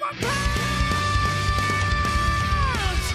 my power.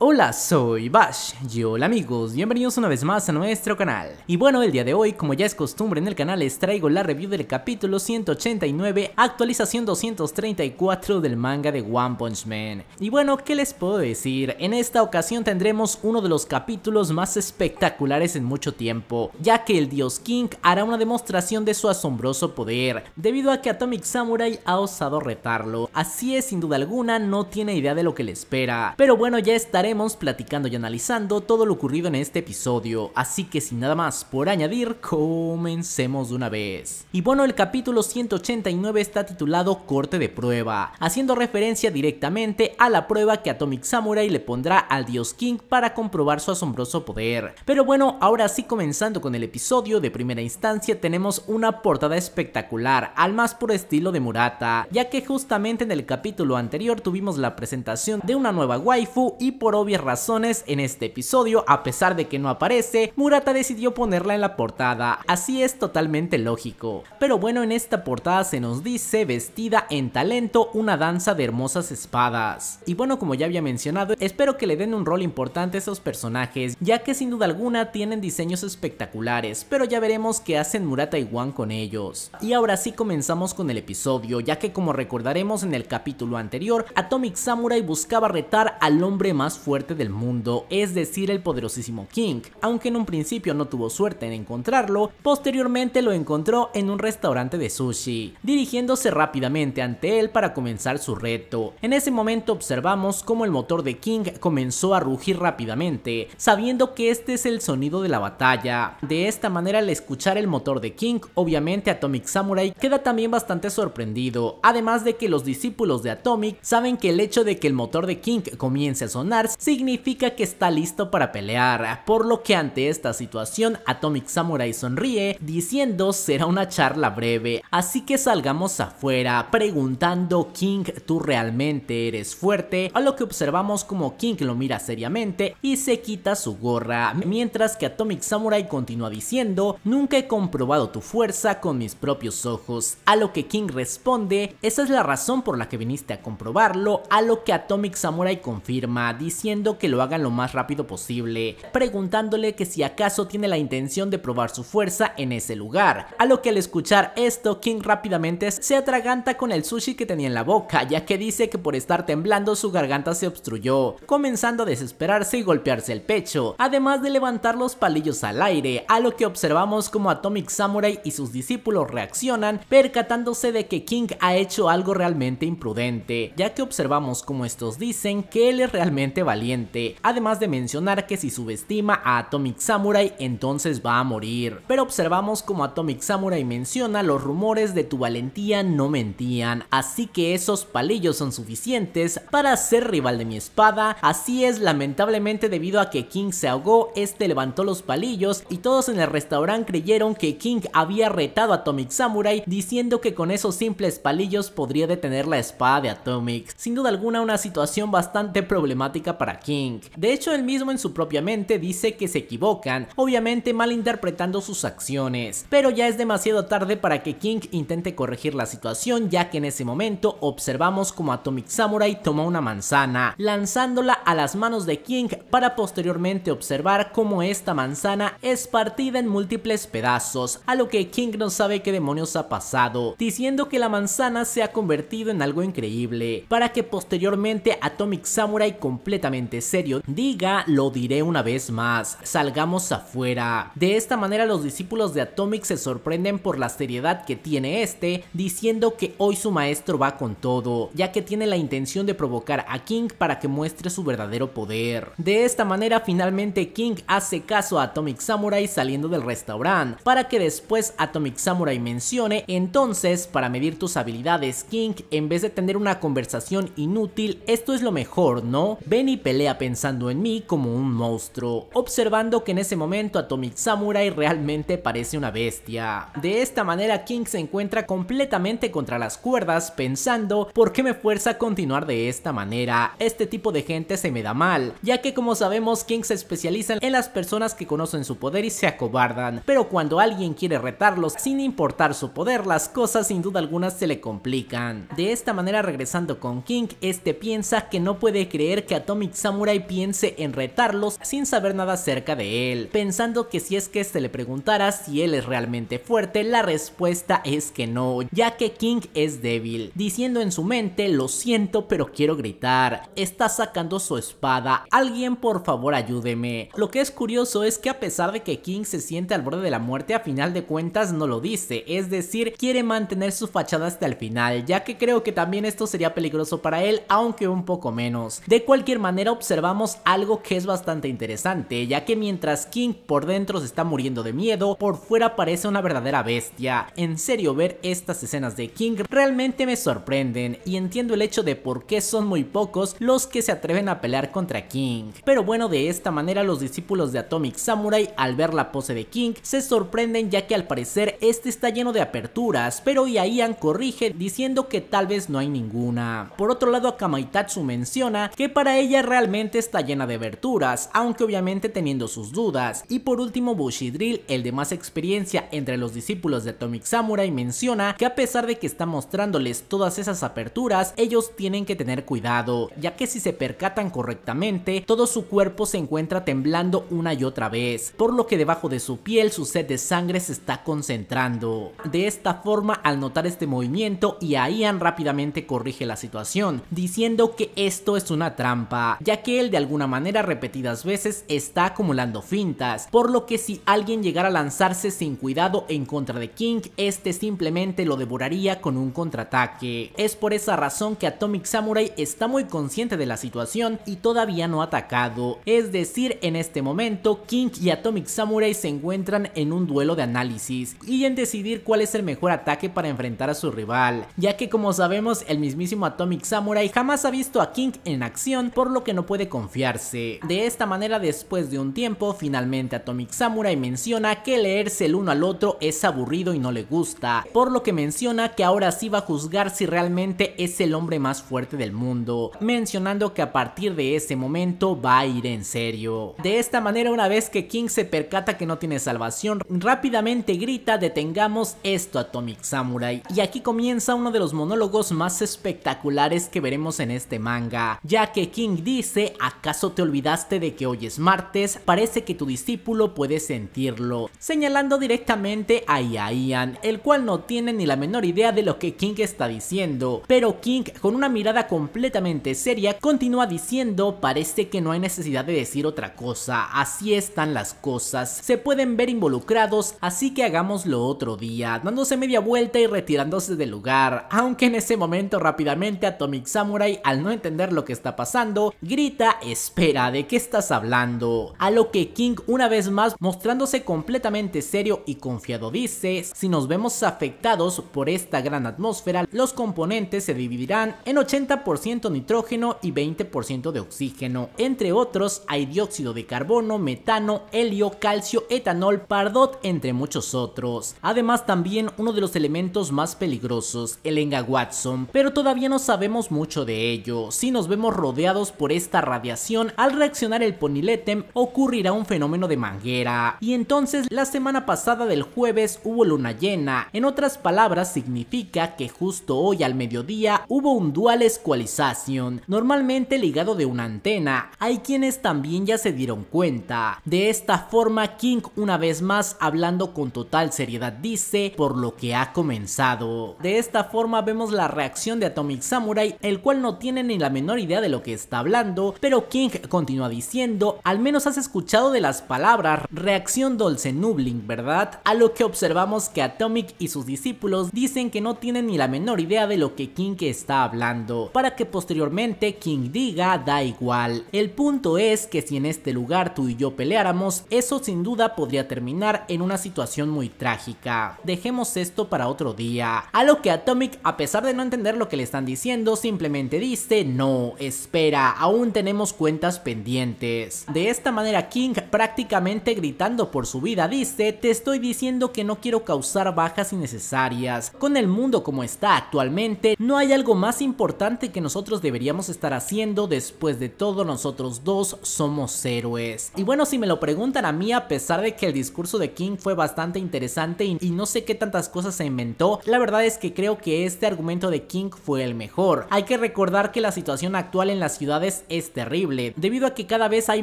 Hola, soy Bash y hola amigos, bienvenidos una vez más a nuestro canal. Y bueno, el día de hoy, como ya es costumbre en el canal, les traigo la review del capítulo 189, actualización 234 del manga de One Punch Man. Y bueno, ¿qué les puedo decir? En esta ocasión tendremos uno de los capítulos más espectaculares en mucho tiempo, ya que el dios King hará una demostración de su asombroso poder, debido a que Atomic Samurai ha osado retarlo. Así es, sin duda alguna, no tiene idea de lo que le espera. Pero bueno, ya estaré platicando y analizando todo lo ocurrido en este episodio, así que sin nada más por añadir, comencemos de una vez. Y bueno, el capítulo 189 está titulado Corte de Prueba, haciendo referencia directamente a la prueba que Atomic Samurai le pondrá al dios King para comprobar su asombroso poder. Pero bueno, ahora sí comenzando con el episodio de primera instancia tenemos una portada espectacular, al más puro estilo de Murata, ya que justamente en el capítulo anterior tuvimos la presentación de una nueva waifu y por obvias razones, en este episodio, a pesar de que no aparece, Murata decidió ponerla en la portada, así es totalmente lógico. Pero bueno, en esta portada se nos dice, vestida en talento, una danza de hermosas espadas. Y bueno, como ya había mencionado, espero que le den un rol importante a esos personajes, ya que sin duda alguna tienen diseños espectaculares, pero ya veremos qué hacen Murata y Wan con ellos. Y ahora sí comenzamos con el episodio, ya que como recordaremos en el capítulo anterior, Atomic Samurai buscaba retar al hombre más fuerte fuerte del mundo, es decir el poderosísimo King, aunque en un principio no tuvo suerte en encontrarlo, posteriormente lo encontró en un restaurante de sushi, dirigiéndose rápidamente ante él para comenzar su reto. En ese momento observamos cómo el motor de King comenzó a rugir rápidamente, sabiendo que este es el sonido de la batalla. De esta manera al escuchar el motor de King, obviamente Atomic Samurai queda también bastante sorprendido, además de que los discípulos de Atomic saben que el hecho de que el motor de King comience a sonar significa que está listo para pelear, por lo que ante esta situación Atomic Samurai sonríe diciendo será una charla breve, así que salgamos afuera preguntando King tú realmente eres fuerte, a lo que observamos como King lo mira seriamente y se quita su gorra, mientras que Atomic Samurai continúa diciendo nunca he comprobado tu fuerza con mis propios ojos, a lo que King responde esa es la razón por la que viniste a comprobarlo, a lo que Atomic Samurai confirma diciendo que lo hagan lo más rápido posible, preguntándole que si acaso tiene la intención de probar su fuerza en ese lugar. A lo que al escuchar esto, King rápidamente se atraganta con el sushi que tenía en la boca, ya que dice que por estar temblando su garganta se obstruyó, comenzando a desesperarse y golpearse el pecho, además de levantar los palillos al aire, a lo que observamos como Atomic Samurai y sus discípulos reaccionan, percatándose de que King ha hecho algo realmente imprudente, ya que observamos como estos dicen que él es realmente valiente, además de mencionar que si subestima a Atomic Samurai entonces va a morir, pero observamos como Atomic Samurai menciona los rumores de tu valentía no mentían, así que esos palillos son suficientes para ser rival de mi espada, así es lamentablemente debido a que King se ahogó, este levantó los palillos y todos en el restaurante creyeron que King había retado a Atomic Samurai diciendo que con esos simples palillos podría detener la espada de Atomic, sin duda alguna una situación bastante problemática para King. De hecho, él mismo en su propia mente dice que se equivocan, obviamente malinterpretando sus acciones, pero ya es demasiado tarde para que King intente corregir la situación ya que en ese momento observamos como Atomic Samurai toma una manzana, lanzándola a las manos de King para posteriormente observar cómo esta manzana es partida en múltiples pedazos, a lo que King no sabe qué demonios ha pasado, diciendo que la manzana se ha convertido en algo increíble, para que posteriormente Atomic Samurai completa serio, diga, lo diré una vez más, salgamos afuera. De esta manera los discípulos de Atomic se sorprenden por la seriedad que tiene este, diciendo que hoy su maestro va con todo, ya que tiene la intención de provocar a King para que muestre su verdadero poder. De esta manera finalmente King hace caso a Atomic Samurai saliendo del restaurante, para que después Atomic Samurai mencione, entonces para medir tus habilidades King, en vez de tener una conversación inútil, esto es lo mejor, ¿no? Ven y pelea pensando en mí como un monstruo, observando que en ese momento Atomic Samurai realmente parece una bestia. De esta manera King se encuentra completamente contra las cuerdas pensando ¿por qué me fuerza a continuar de esta manera? Este tipo de gente se me da mal, ya que como sabemos King se especializa en las personas que conocen su poder y se acobardan, pero cuando alguien quiere retarlos sin importar su poder las cosas sin duda alguna se le complican. De esta manera regresando con King, este piensa que no puede creer que Atomic Samurai piense en retarlos sin saber nada acerca de él, pensando que si es que se este le preguntara si él es realmente fuerte, la respuesta es que no, ya que King es débil, diciendo en su mente, lo siento pero quiero gritar, está sacando su espada, alguien por favor ayúdeme. Lo que es curioso es que a pesar de que King se siente al borde de la muerte, a final de cuentas no lo dice, es decir, quiere mantener su fachada hasta el final, ya que creo que también esto sería peligroso para él, aunque un poco menos. De cualquier manera, observamos algo que es bastante interesante, ya que mientras King por dentro se está muriendo de miedo, por fuera parece una verdadera bestia. En serio, ver estas escenas de King realmente me sorprenden y entiendo el hecho de por qué son muy pocos los que se atreven a pelear contra King. Pero bueno, de esta manera los discípulos de Atomic Samurai al ver la pose de King se sorprenden ya que al parecer este está lleno de aperturas, pero Ian corrige diciendo que tal vez no hay ninguna. Por otro lado, Kamaitatsu menciona que para ella realmente está llena de verturas, aunque obviamente teniendo sus dudas. Y por último Bushidrill, el de más experiencia entre los discípulos de Atomic Samurai, menciona que a pesar de que está mostrándoles todas esas aperturas, ellos tienen que tener cuidado, ya que si se percatan correctamente, todo su cuerpo se encuentra temblando una y otra vez, por lo que debajo de su piel su sed de sangre se está concentrando. De esta forma, al notar este movimiento, y Ian rápidamente corrige la situación, diciendo que esto es una trampa, ya que él de alguna manera repetidas veces está acumulando fintas, por lo que si alguien llegara a lanzarse sin cuidado en contra de King, este simplemente lo devoraría con un contraataque. Es por esa razón que Atomic Samurai está muy consciente de la situación y todavía no ha atacado, es decir, en este momento King y Atomic Samurai se encuentran en un duelo de análisis y en decidir cuál es el mejor ataque para enfrentar a su rival, ya que como sabemos el mismísimo Atomic Samurai jamás ha visto a King en acción, por lo que no puede confiarse. De esta manera, después de un tiempo, finalmente Atomic Samurai menciona que leerse el uno al otro es aburrido y no le gusta, por lo que menciona que ahora sí va a juzgar si realmente es el hombre más fuerte del mundo, mencionando que a partir de ese momento va a ir en serio. De esta manera, una vez que King se percata que no tiene salvación, rápidamente grita detengamos esto Atomic Samurai. Y aquí comienza uno de los monólogos más espectaculares que veremos en este manga, ya que King dice, ¿acaso te olvidaste de que hoy es martes? Parece que tu discípulo puede sentirlo, señalando directamente a Ian, el cual no tiene ni la menor idea de lo que King está diciendo, pero King con una mirada completamente seria continúa diciendo, parece que no hay necesidad de decir otra cosa, así están las cosas, se pueden ver involucrados, así que hagámoslo otro día, dándose media vuelta y retirándose del lugar, aunque en ese momento rápidamente Atomic Samurai al no entender lo que está pasando, grita, espera, ¿de qué estás hablando? A lo que King una vez más mostrándose completamente serio y confiado dice, si nos vemos afectados por esta gran atmósfera, los componentes se dividirán en 80% nitrógeno y 20% de oxígeno. Entre otros hay dióxido de carbono, metano, helio, calcio, etanol, pardot, entre muchos otros. Además también uno de los elementos más peligrosos, el enga Watson, pero todavía no sabemos mucho de ello. Si nos vemos rodeados por esta radiación, al reaccionar el poniletem ocurrirá un fenómeno de manguera. Y entonces la semana pasada del jueves hubo luna llena, en otras palabras significa que justo hoy al mediodía hubo un dual escualización normalmente ligado de una antena, hay quienes también ya se dieron cuenta. De esta forma King una vez más hablando con total seriedad dice por lo que ha comenzado. De esta forma vemos la reacción de Atomic Samurai el cual no tiene ni la menor idea de lo que está hablando pero King continúa diciendo, al menos has escuchado de las palabras reacción dulce nubling, ¿verdad? A lo que observamos que Atomic y sus discípulos dicen que no tienen ni la menor idea de lo que King está hablando, para que posteriormente King diga da igual. El punto es que si en este lugar tú y yo peleáramos, eso sin duda podría terminar en una situación muy trágica. Dejemos esto para otro día. A lo que Atomic, a pesar de no entender lo que le están diciendo, simplemente dice, no, espera, aún tenemos cuentas pendientes. De esta manera King prácticamente gritando por su vida dice, te estoy diciendo que no quiero causar bajas innecesarias. Con el mundo como está actualmente, no hay algo más importante que nosotros deberíamos estar haciendo después de todo nosotros dos somos héroes. Y bueno, si me lo preguntan a mí, a pesar de que el discurso de King fue bastante interesante y, no sé qué tantas cosas se inventó, la verdad es que creo que este argumento de King fue el mejor. Hay que recordar que la situación actual en las ciudades es terrible, debido a que cada vez hay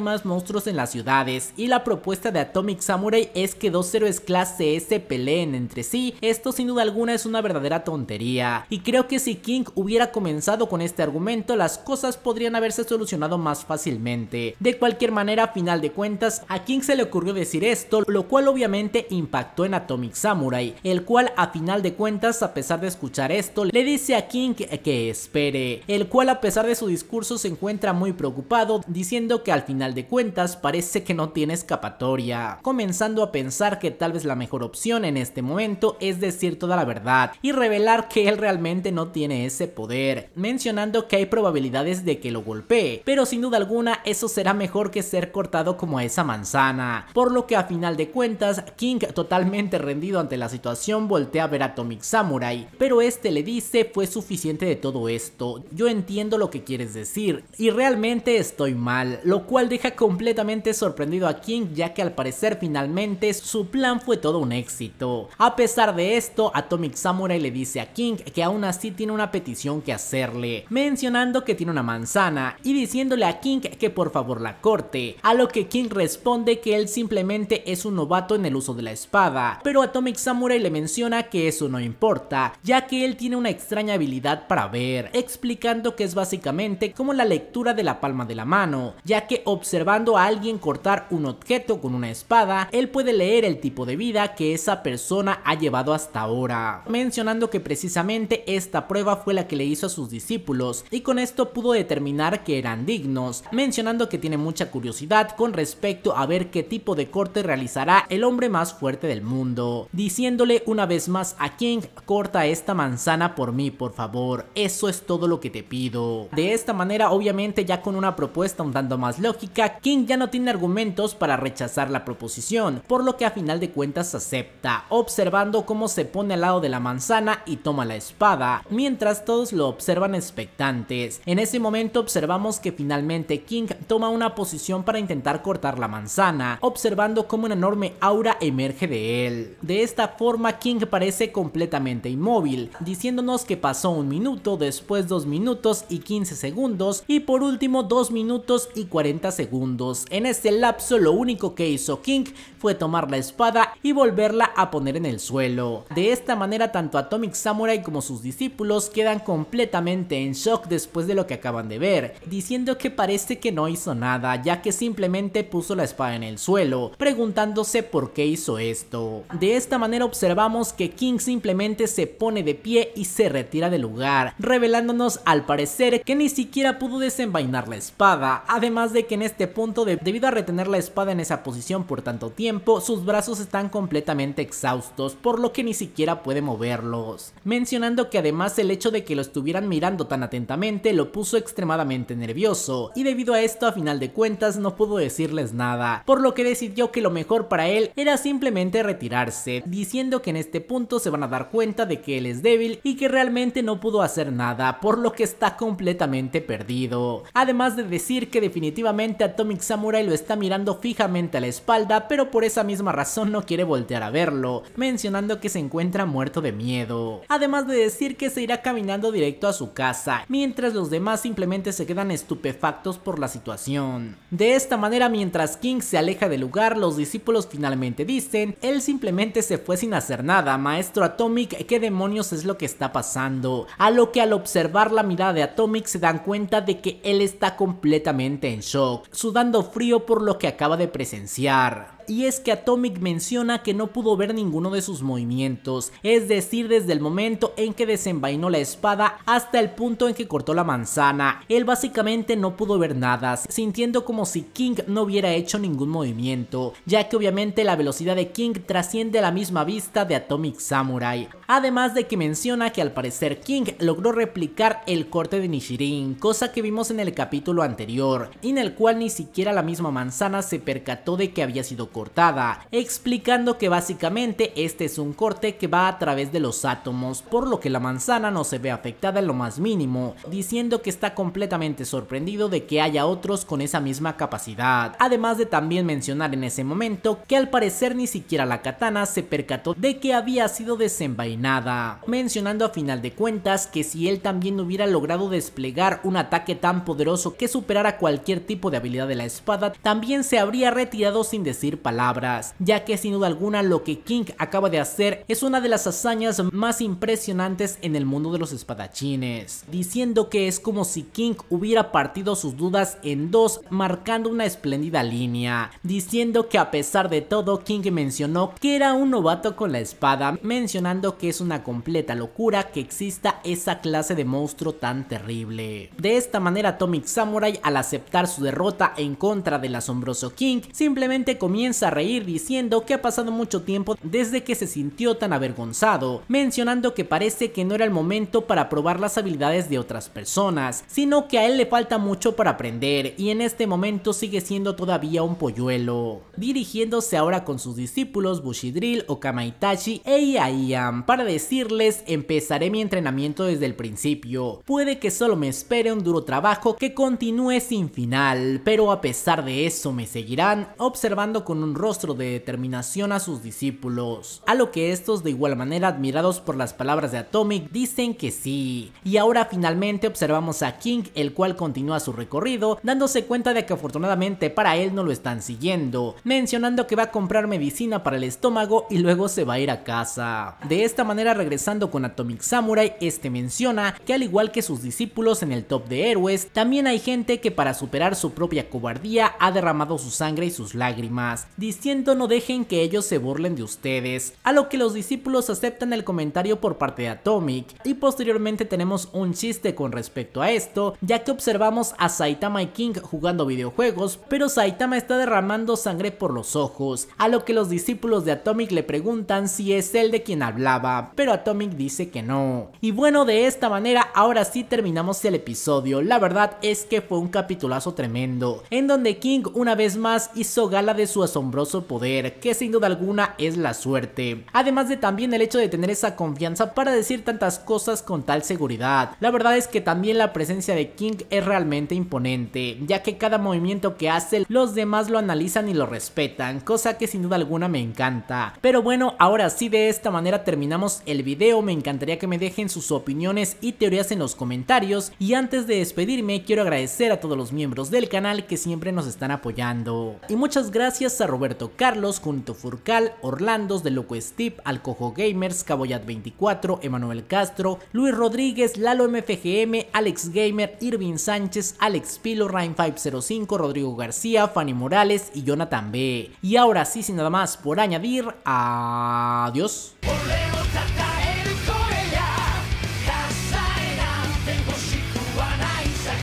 más monstruos en las ciudades, y la propuesta de Atomic Samurai es que dos héroes clase S peleen entre sí, esto sin duda alguna es una verdadera tontería, y creo que si King hubiera comenzado con este argumento las cosas podrían haberse solucionado más fácilmente. De cualquier manera, a final de cuentas, a King se le ocurrió decir esto, lo cual obviamente impactó en Atomic Samurai, el cual a final de cuentas, a pesar de escuchar esto, le dice a King que espere, el cual a pesar de su discurso se encuentra muy preocupado diciendo que al final de cuentas parece que no tiene escapatoria, comenzando a pensar que tal vez la mejor opción en este momento es decir toda la verdad y revelar que él realmente no tiene ese poder, mencionando que hay probabilidades de que lo golpee, pero sin duda alguna eso será mejor que ser cortado como esa manzana, por lo que a final de cuentas King totalmente rendido ante la situación voltea a ver a Atomic Samurai, pero este le dice fue suficiente de todo esto, yo entiendo lo que quieres decir y realmente estoy mal, lo cual deja completamente sorprendido a King ya que al parecer finalmente su plan fue todo un éxito. A pesar de esto, Atomic Samurai le dice a King que aún así tiene una petición que hacerle, mencionando que tiene una manzana y diciéndole a King que por favor la corte, a lo que King responde que él simplemente es un novato en el uso de la espada, pero Atomic Samurai le menciona que eso no importa, ya que él tiene una extraña habilidad para ver, explicando que es básicamente como la lectura de la palma de la mano, ya que observando a alguien cortar un objeto con una espada, él puede leer el tipo de vida que esa persona ha llevado hasta ahora. Mencionando que precisamente esta prueba fue la que le hizo a sus discípulos y con esto pudo determinar que eran dignos, mencionando que tiene mucha curiosidad con respecto a ver qué tipo de corte realizará el hombre más fuerte del mundo, diciéndole una vez más a King, corta esta manzana por mí por favor, eso es todo lo que te pido. De esta manera obviamente ya con una propuesta un tanto más lógica, King ya no tiene argumentos para rechazar la proposición, por lo que a final de cuentas acepta, observando cómo se pone al lado de la manzana y toma la espada, mientras todos lo observan expectantes. En ese momento observamos que finalmente King toma una posición para intentar cortar la manzana, observando cómo un enorme aura emerge de él. De esta forma King parece completamente inmóvil, diciéndonos que pasó un minuto, después dos minutos y 15 segundos y por por último 2 minutos y 40 segundos. En este lapso lo único que hizo King fue tomar la espada y volverla a poner en el suelo. De esta manera tanto Atomic Samurai como sus discípulos quedan completamente en shock después de lo que acaban de ver, diciendo que parece que no hizo nada ya que simplemente puso la espada en el suelo, preguntándose por qué hizo esto. De esta manera observamos que King simplemente se pone de pie y se retira del lugar, revelándonos al parecer que ni siquiera pudo desempeñar vainar la espada, además de que en este punto, debido a retener la espada en esa posición por tanto tiempo, sus brazos están completamente exhaustos, por lo que ni siquiera puede moverlos. Mencionando que además el hecho de que lo estuvieran mirando tan atentamente lo puso extremadamente nervioso, y debido a esto a final de cuentas no pudo decirles nada, por lo que decidió que lo mejor para él era simplemente retirarse, diciendo que en este punto se van a dar cuenta de que él es débil y que realmente no pudo hacer nada, por lo que está completamente perdido. Además de decir que definitivamente Atomic Samurai lo está mirando fijamente a la espalda, pero por esa misma razón no quiere voltear a verlo, mencionando que se encuentra muerto de miedo. Además de decir que se irá caminando directo a su casa, mientras los demás simplemente se quedan estupefactos por la situación. De esta manera, mientras King se aleja del lugar, los discípulos finalmente dicen, él simplemente se fue sin hacer nada, maestro Atomic, ¿qué demonios es lo que está pasando? A lo que al observar la mirada de Atomic se dan cuenta de que él está completamente en shock, sudando frío por lo que acaba de presenciar. Y es que Atomic menciona que no pudo ver ninguno de sus movimientos, es decir, desde el momento en que desenvainó la espada hasta el punto en que cortó la manzana, él básicamente no pudo ver nada, sintiendo como si King no hubiera hecho ningún movimiento, ya que obviamente la velocidad de King trasciende la misma vista de Atomic Samurai, además de que menciona que al parecer King logró replicar el corte de Nishirin, cosa que vimos en en el capítulo anterior, en el cual ni siquiera la misma manzana se percató de que había sido cortada, explicando que básicamente este es un corte que va a través de los átomos, por lo que la manzana no se ve afectada en lo más mínimo, diciendo que está completamente sorprendido de que haya otros con esa misma capacidad, además de también mencionar en ese momento que al parecer ni siquiera la katana se percató de que había sido desenvainada, mencionando a final de cuentas que si él también hubiera logrado desplegar un ataque tan poderoso que superara cualquier tipo de habilidad de la espada, también se habría retirado sin decir palabras, ya que sin duda alguna lo que King acaba de hacer es una de las hazañas más impresionantes en el mundo de los espadachines, diciendo que es como si King hubiera partido sus dudas en dos, marcando una espléndida línea, diciendo que a pesar de todo King mencionó que era un novato con la espada, mencionando que es una completa locura que exista esa clase de monstruo tan terrible. De esta manera Atomic Samurai al aceptar su derrota en contra del asombroso King, simplemente comienza a reír diciendo que ha pasado mucho tiempo desde que se sintió tan avergonzado, mencionando que parece que no era el momento para probar las habilidades de otras personas, sino que a él le falta mucho para aprender y en este momento sigue siendo todavía un polluelo. Dirigiéndose ahora con sus discípulos Bushidril, Okamaitachi e Iaiam para decirles empezaré mi entrenamiento desde el principio, puede que solo me espere un duro trabajo que continúe sin final, pero a pesar de eso me seguirán observando con un rostro de determinación a sus discípulos, a lo que estos de igual manera admirados por las palabras de Atomic dicen que sí. Y ahora finalmente observamos a King el cual continúa su recorrido dándose cuenta de que afortunadamente para él no lo están siguiendo, mencionando que va a comprar medicina para el estómago y luego se va a ir a casa. De esta manera regresando con Atomic Samurai, este menciona que al igual que sus discípulos en el top de héroes, también hay gente que para superar su propia cobardía ha derramado su sangre y sus lágrimas, diciendo no dejen que ellos se burlen de ustedes, a lo que los discípulos aceptan el comentario por parte de Atomic, y posteriormente tenemos un chiste con respecto a esto, ya que observamos a Saitama y King jugando videojuegos, pero Saitama está derramando sangre por los ojos, a lo que los discípulos de Atomic le preguntan si es él de quien hablaba, pero Atomic dice que no. Y bueno, de esta manera ahora sí terminamos el episodio, la verdad es que fue un capitulazo tremendo, en donde King una vez más hizo gala de su asombroso poder, que sin duda alguna es la suerte. Además de también el hecho de tener esa confianza para decir tantas cosas con tal seguridad. La verdad es que también la presencia de King es realmente imponente, ya que cada movimiento que hace los demás lo analizan y lo respetan, cosa que sin duda alguna me encanta. Pero bueno, ahora sí de esta manera terminamos el video, me encantaría que me dejen sus opiniones y teorías en los comentarios y antes de despedirme quiero agradecer a todos los miembros del canal que siempre nos están apoyando. Y muchas gracias a Roberto Carlos, Junito Furcal, Orlandos, De Loco Steve, Alcojo Gamers, Caboyat24, Emanuel Castro, Luis Rodríguez, Lalo MFGM, Alex Gamer, Irving Sánchez, Alex Pilo, Rain505, Rodrigo García, Fanny Morales y Jonathan B. Y ahora sí, sin nada más por añadir, adiós.